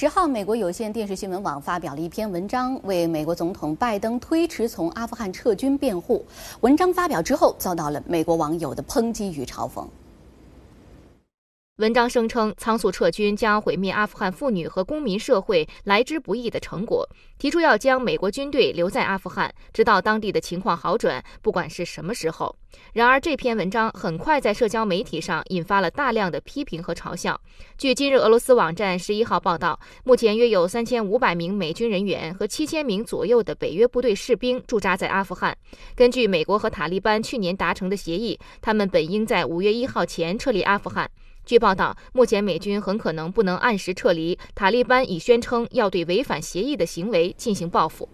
十号，美国有线电视新闻网发表了一篇文章，为美国总统拜登推迟从阿富汗撤军辩护。文章发表之后，遭到了美国网友的抨击与嘲讽。文章声称，仓促撤军将毁灭阿富汗妇女和公民社会来之不易的成果，提出要将美国军队留在阿富汗，直到当地的情况好转，不管是什么时候。然而，这篇文章很快在社交媒体上引发了大量的批评和嘲笑。据今日俄罗斯网站十一号报道，目前约有三千五百名美军人员和七千名左右的北约部队士兵驻扎在阿富汗。根据美国和塔利班去年达成的协议，他们本应在五月一号前撤离阿富汗。据报道，目前美军很可能不能按时撤离。塔利班已宣称要对违反协议的行为进行报复。